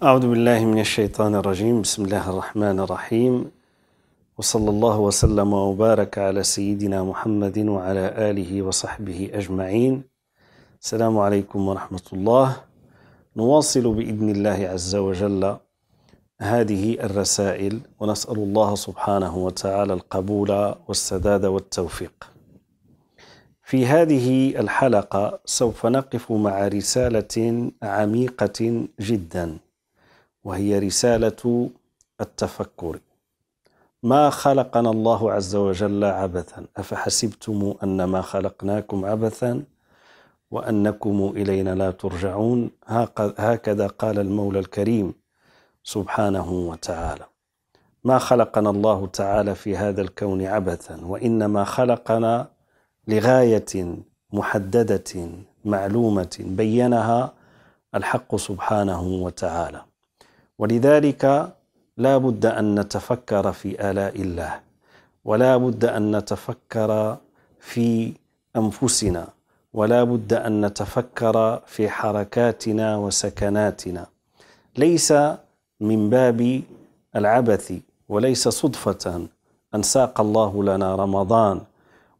أعوذ بالله من الشيطان الرجيم بسم الله الرحمن الرحيم وصلى الله وسلم وبارك على سيدنا محمد وعلى آله وصحبه أجمعين السلام عليكم ورحمة الله نواصل بإذن الله عز وجل هذه الرسائل ونسأل الله سبحانه وتعالى القبول والسداد والتوفيق في هذه الحلقة سوف نقف مع رسالة عميقة جداً وهي رسالة التفكر ما خلقنا الله عز وجل عبثا أفحسبتم أنما خلقناكم عبثا وأنكم إلينا لا ترجعون هكذا قال المولى الكريم سبحانه وتعالى ما خلقنا الله تعالى في هذا الكون عبثا وإنما خلقنا لغاية محددة معلومة بينها الحق سبحانه وتعالى ولذلك لا بد أن نتفكر في آلاء الله ولا بد أن نتفكر في أنفسنا ولا بد أن نتفكر في حركاتنا وسكناتنا ليس من باب العبث وليس صدفة أن ساق الله لنا رمضان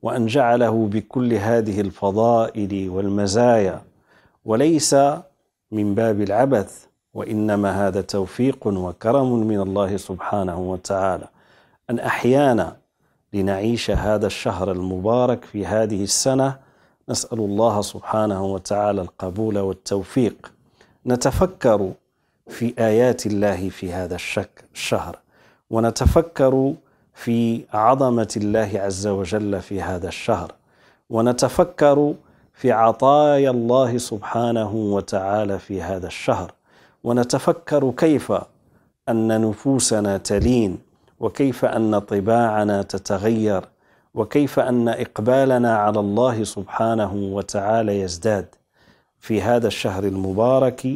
وأن جعله بكل هذه الفضائل والمزايا وليس من باب العبث وانما هذا توفيق وكرم من الله سبحانه وتعالى ان احيانا لنعيش هذا الشهر المبارك في هذه السنه نسال الله سبحانه وتعالى القبول والتوفيق نتفكر في ايات الله في هذا الشهر ونتفكر في عظمه الله عز وجل في هذا الشهر ونتفكر في عطايا الله سبحانه وتعالى في هذا الشهر ونتفكر كيف أن نفوسنا تلين وكيف أن طباعنا تتغير وكيف أن إقبالنا على الله سبحانه وتعالى يزداد في هذا الشهر المبارك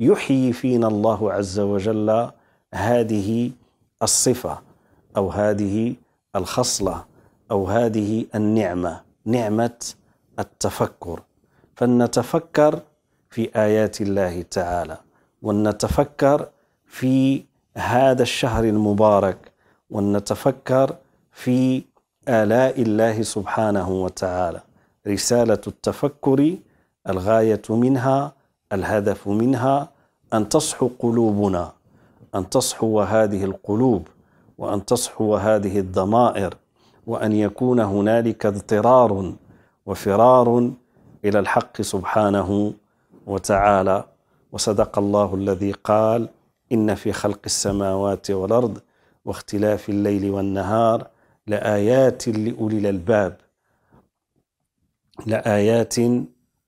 يحيي فينا الله عز وجل هذه الصفة أو هذه الخصلة أو هذه النعمة نعمة التفكر فلنتفكر في آيات الله تعالى ولنتفكر في هذا الشهر المبارك ولنتفكر في آلاء الله سبحانه وتعالى رسالة التفكر الغاية منها الهدف منها أن تصحو قلوبنا أن تصحو هذه القلوب وأن تصحو هذه الضمائر وأن يكون هنالك اضطرار وفرار إلى الحق سبحانه وتعالى وصدق الله الذي قال إن في خلق السماوات والأرض واختلاف الليل والنهار لآيات لأولي الألباب لآيات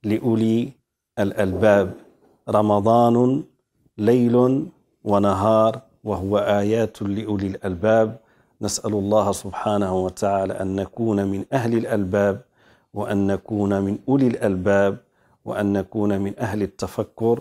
لأولي الألباب رمضان ليل ونهار وهو آيات لأولي الألباب نسأل الله سبحانه وتعالى أن نكون من أهل الألباب وأن نكون من أولي الألباب وأن نكون من أهل التفكر